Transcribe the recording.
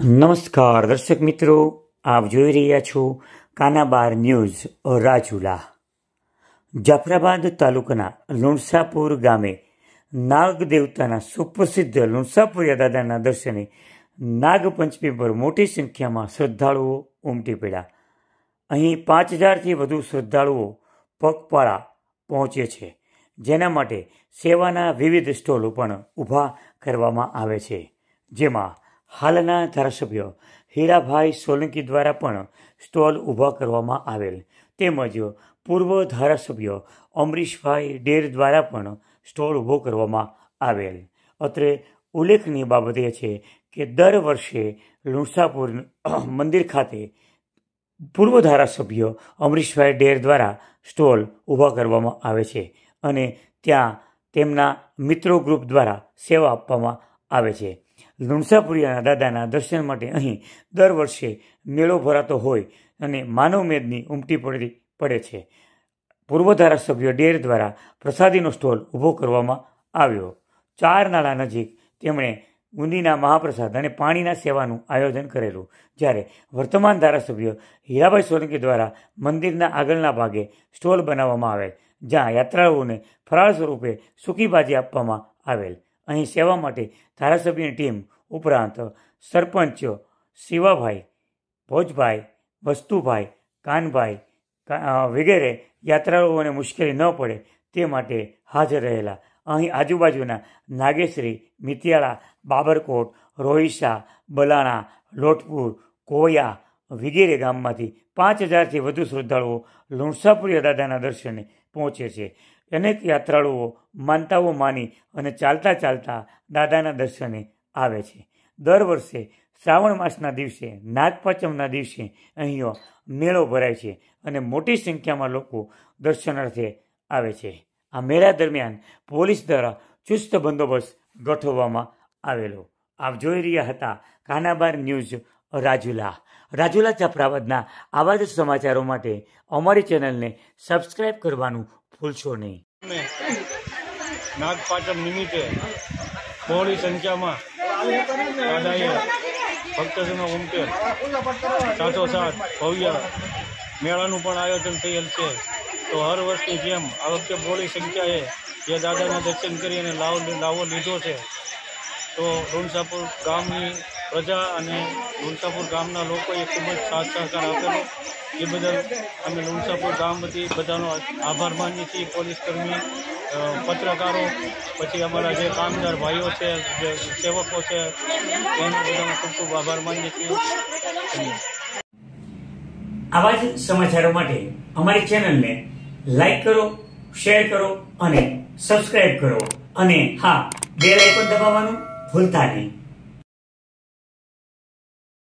નમસ્કાર દર્શક મિત્રો આપ જોઈ રહ્યા છો કાનાબાર ન્યૂઝ રાજુલા જાફરાબાદ તાલુકાના લુણસાપુર ગામે નાગ દેવતાના સુપ્રસિદ્ધ લુણસાપુરિયા દાદાના દર્શને નાગપંચમી પર મોટી સંખ્યામાં શ્રદ્ધાળુઓ ઉમટી પડ્યા અહીં પાંચ હજારથી વધુ શ્રદ્ધાળુઓ પગપાળા પહોંચે છે જેના માટે સેવાના વિવિધ સ્ટોલો પણ ઊભા કરવામાં આવે છે જેમાં હાલના ધારાસભ્ય હીરાભાઈ સોલંકી દ્વારા પણ સ્ટોલ ઊભા કરવામાં આવેલ તેમજ પૂર્વ ધારાસભ્ય અમરીશભાઈ ડેર દ્વારા પણ સ્ટોલ ઊભો કરવામાં આવેલ અત્રે ઉલ્લેખનીય બાબત એ છે કે દર વર્ષે લુણસાપુર મંદિર ખાતે પૂર્વ ધારાસભ્ય અમરીશભાઈ ડેર દ્વારા સ્ટોલ ઊભા કરવામાં આવે છે અને ત્યાં તેમના મિત્રો ગ્રુપ દ્વારા સેવા આપવામાં આવે છે લુણસાપુરિયાના દાદાના દર્શન માટે અહીં દર વર્ષે મેળો ભરાતો હોય અને માનવ ઉમટી પડતી પડે છે પૂર્વ ધારાસભ્ય ડેર દ્વારા પ્રસાદીનો સ્ટોલ ઊભો કરવામાં આવ્યો ચાર નાળા નજીક તેમણે ગુંદીના મહાપ્રસાદ અને પાણીના સેવાનું આયોજન કરેલું જ્યારે વર્તમાન ધારાસભ્ય હીરાભાઈ સોલંકી દ્વારા મંદિરના આગળના ભાગે સ્ટોલ બનાવવામાં આવેલ જ્યાં યાત્રાળુઓને ફરાળ સ્વરૂપે સૂકી ભાજી આપવામાં આવેલ અહીં સેવા માટે ધારાસભ્યની ટીમ ઉપરાંત સરપંચ શિવાભાઈ ભોજભાઈ વસ્તુભાઈ કાનભાઈ વગેરે યાત્રાળુઓને મુશ્કેલી ન પડે તે માટે હાજર રહેલા અહીં આજુબાજુના નાગેશ્રી મિતિયાળા બાબરકોટ રોહિસા બલાણા લોટપુર કોયા વિગેરે ગામમાંથી પાંચ હજારથી વધુ શ્રદ્ધાળુઓ લુણસાપુરિયા દાદાના દર્શને પહોંચે છે અનેક યાત્રાળુઓ માનતાઓ માની અને ચાલતા ચાલતા દાદાના દર્શને આવે છે દર વર્ષે શ્રાવણ માસના દિવસે નાગપંચમના દિવસે અહીંયો મેળો ભરાય છે અને મોટી સંખ્યામાં લોકો દર્શનાર્થે આવે છે આ મેળા દરમિયાન પોલીસ દ્વારા ચુસ્ત બંદોબસ્ત ગોઠવવામાં આવેલો આપ જોઈ રહ્યા હતા કાનાબાર ન્યૂઝ રાજુલા રાજુલા ચપરાવદના આવા જ સમાચારો માટે અમારી ચેનલને સબસ્ક્રાઈબ કરવાનું ભૂલશો નહીં નાગપાટમ નિમિત્તે બહોળી સંખ્યામાં ભક્તજનો ઉમટે સાથોસાથ ભવ્ય મેળાનું પણ આયોજન થયેલ છે તો હર વર્ષની જેમ આ વખતે બોળી સંખ્યાએ જે દાદાના દર્શન કરી અને લાવો લાવો લીધો છે તો ડોણસાપુર ગામની પ્રજા અને લુણસાપુર ગામના લોકોએ ખૂબ જ સાથ સહકાર આપેલો એ બદલ અમે લુણસાપુર ગામ વતી બધાનો આભાર માનીએ છીએ પોલીસકર્મી પત્રકારો પછી અમારા જે કામદાર ભાઈઓ છે જે સેવકો છે એનો બધાનો ખૂબ ખૂબ આભાર માનીએ છીએ આવા જ સમાચારો માટે અમારી ચેનલને લાઈક કરો શેર કરો અને સબસ્ક્રાઈબ કરો અને હા બે બેલ પણ દબાવવાનું ભૂલતા નહીં